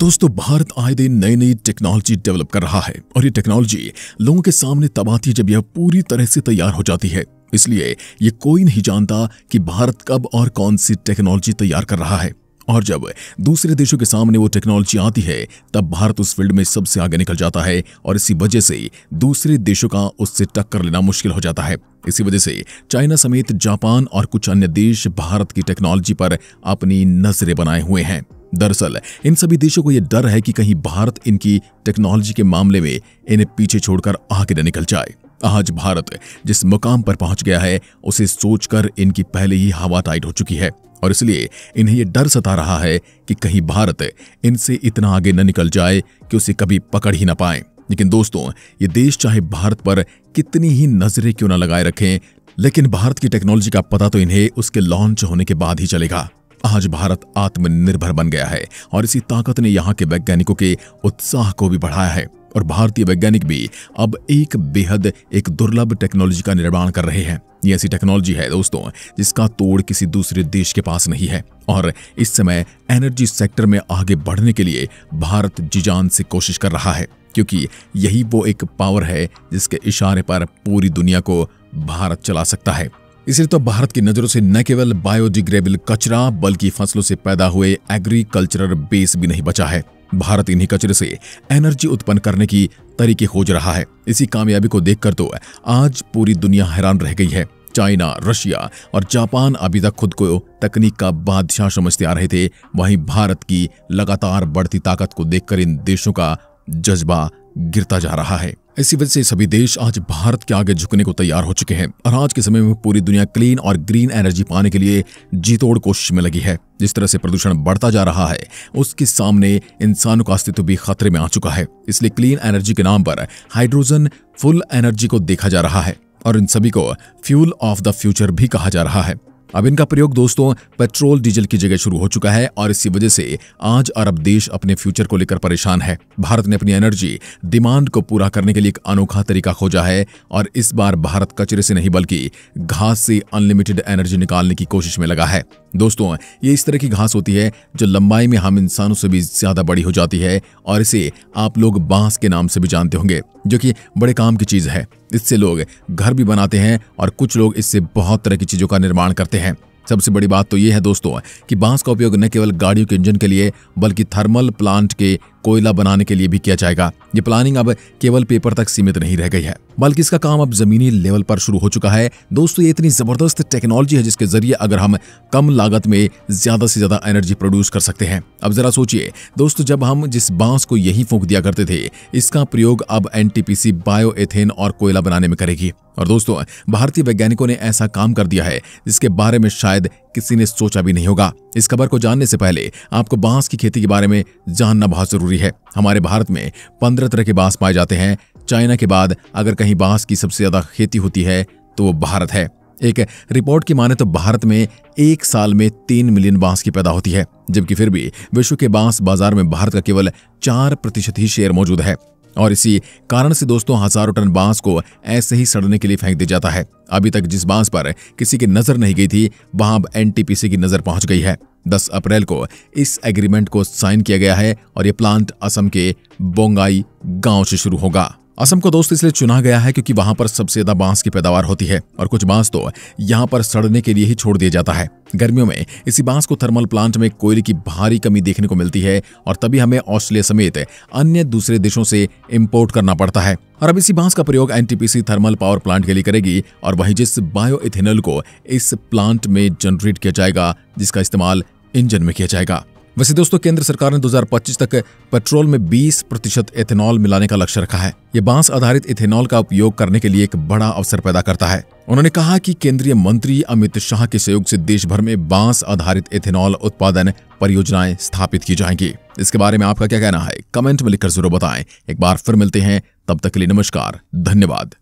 दोस्तों भारत आए दिन नई नई टेक्नोलॉजी डेवलप कर रहा है और ये टेक्नोलॉजी लोगों के सामने तब आती है जब यह पूरी तरह से तैयार हो जाती है इसलिए ये कोई नहीं जानता कि भारत कब और कौन सी टेक्नोलॉजी तैयार कर रहा है और जब दूसरे देशों के सामने वो टेक्नोलॉजी आती है तब भारत उस फील्ड में सबसे आगे निकल जाता है और इसी वजह से दूसरे देशों का उससे टक्कर लेना मुश्किल हो जाता है इसी वजह से चाइना समेत जापान और कुछ अन्य देश भारत की टेक्नोलॉजी पर अपनी नजरें बनाए हुए हैं दरअसल इन सभी देशों को यह डर है कि कहीं भारत इनकी टेक्नोलॉजी के मामले में इन्हें पीछे छोड़कर आगे न निकल जाए आज भारत जिस मुकाम पर पहुंच गया है उसे सोचकर इनकी पहले ही हवा टाइट हो चुकी है और इसलिए इन्हें यह डर सता रहा है कि कहीं भारत इनसे इतना आगे न निकल जाए कि उसे कभी पकड़ ही ना पाए लेकिन दोस्तों ये देश चाहे भारत पर कितनी ही नजरें क्यों ना लगाए रखें लेकिन भारत की टेक्नोलॉजी का पता तो इन्हें उसके लॉन्च होने के बाद ही चलेगा आज भारत आत्मनिर्भर बन गया है और इसी ताकत ने यहाँ के वैज्ञानिकों के उत्साह को भी बढ़ाया है और भारतीय वैज्ञानिक भी अब एक बेहद एक दुर्लभ टेक्नोलॉजी का निर्माण कर रहे हैं ये ऐसी टेक्नोलॉजी है दोस्तों जिसका तोड़ किसी दूसरे देश के पास नहीं है और इस समय एनर्जी सेक्टर में आगे बढ़ने के लिए भारत जीजान से कोशिश कर रहा है क्योंकि यही वो एक पावर है जिसके इशारे पर पूरी दुनिया को भारत चला सकता है इसलिए तो भारत की नजरों से न केवल बायोडिग्रेबल कचरा बल्कि फसलों से पैदा हुए एग्रीकल्चरल बेस भी नहीं बचा है भारत इन्हीं कचरे से एनर्जी उत्पन्न करने की तरीके खोज रहा है इसी कामयाबी को देखकर तो आज पूरी दुनिया हैरान रह गई है चाइना रशिया और जापान अभी तक खुद को तकनीक का बादशाह समझते आ रहे थे वहीं भारत की लगातार बढ़ती ताकत को देखकर इन देशों का जज्बा गिरता जा रहा है इसी वजह से सभी देश आज भारत के आगे झुकने को तैयार हो चुके हैं और आज के समय में पूरी दुनिया क्लीन और ग्रीन एनर्जी पाने के लिए जीतोड़ कोशिश में लगी है जिस तरह से प्रदूषण बढ़ता जा रहा है उसके सामने इंसानों का अस्तित्व भी खतरे में आ चुका है इसलिए क्लीन एनर्जी के नाम पर हाइड्रोजन फुल एनर्जी को देखा जा रहा है और इन सभी को फ्यूल ऑफ द फ्यूचर भी कहा जा रहा है अब इनका प्रयोग दोस्तों पेट्रोल डीजल की जगह शुरू हो चुका है और इसी वजह से आज अरब देश अपने फ्यूचर को लेकर परेशान है भारत ने अपनी एनर्जी डिमांड को पूरा करने के लिए एक अनोखा तरीका खोजा है और इस बार भारत कचरे से नहीं बल्कि घास से अनलिमिटेड एनर्जी निकालने की कोशिश में लगा है दोस्तों ये इस तरह की घास होती है जो लंबाई में हम इंसानों से भी ज्यादा बड़ी हो जाती है और इसे आप लोग बांस के नाम से भी जानते होंगे जो कि बड़े काम की चीज है इससे लोग घर भी बनाते हैं और कुछ लोग इससे बहुत तरह की चीज़ों का निर्माण करते हैं सबसे बड़ी बात तो ये है दोस्तों कि बांस का उपयोग न केवल गाड़ियों के इंजन के लिए बल्कि थर्मल प्लांट के कोयला बनाने के लिए भी किया जाएगा ये प्लानिंग अब केवल पेपर तक सीमित नहीं रह गई है बल्कि इसका काम अब जमीनी लेवल पर शुरू हो चुका है दोस्तों ये इतनी जबरदस्त टेक्नोलॉजी है जिसके जरिए अगर हम कम लागत में ज्यादा से ज्यादा एनर्जी प्रोड्यूस कर सकते हैं अब जरा सोचिए दोस्तों जब हम जिस बांस को यही फूक दिया करते थे इसका प्रयोग अब एनटीपीसी बायोएथेन और कोयला बनाने में करेगी और दोस्तों भारतीय वैज्ञानिकों ने ऐसा काम कर दिया है जिसके बारे में शायद किसी ने सोचा भी नहीं होगा इस खबर को जानने से पहले आपको बांस की खेती के बारे में जानना बहुत जरूरी जरूरी है हमारे भारत में पंद्रह तरह के बांस पाए जाते हैं चाइना के बाद अगर कहीं बांस की सबसे ज्यादा खेती होती है तो वो भारत है एक रिपोर्ट की माने तो भारत में एक साल में तीन मिलियन बांस की पैदा होती है जबकि फिर भी विश्व के बांस बाजार में भारत का केवल चार प्रतिशत ही शेयर मौजूद है और इसी कारण से दोस्तों हजारों टन बांस को ऐसे ही सड़ने के लिए फेंक दिया जाता है अभी तक जिस बांस पर किसी की नजर नहीं गई थी वहां अब एनटीपीसी की नजर पहुंच गई है 10 अप्रैल को इस एग्रीमेंट को साइन किया गया है और ये प्लांट असम के बोंगाई गांव से शुरू होगा असम को दोस्त इसलिए चुना गया है क्योंकि वहां पर सबसे ज्यादा बांस की पैदावार होती है और कुछ बांस तो यहाँ पर सड़ने के लिए ही छोड़ दिया जाता है गर्मियों में इसी बांस को थर्मल प्लांट में कोयले की भारी कमी देखने को मिलती है और तभी हमें ऑस्ट्रेलिया समेत अन्य दूसरे देशों से इम्पोर्ट करना पड़ता है और अब इसी बांस का प्रयोग एनटीपीसी थर्मल पावर प्लांट के लिए करेगी और वही जिस बायो इथेनल को इस प्लांट में जनरेट किया जाएगा जिसका इस्तेमाल इंजन में किया जाएगा वैसे दोस्तों केंद्र सरकार ने 2025 तक पेट्रोल में 20 प्रतिशत एथेनॉल मिलाने का लक्ष्य रखा है ये बांस आधारित इथेनॉल का उपयोग करने के लिए एक बड़ा अवसर पैदा करता है उन्होंने कहा कि केंद्रीय मंत्री अमित शाह के सहयोग से देश भर में बांस आधारित इथेनॉल उत्पादन परियोजनाएं स्थापित की जाएंगी इसके बारे में आपका क्या कहना है कमेंट में लिखकर जरूर बताएं एक बार फिर मिलते हैं तब तक के लिए नमस्कार धन्यवाद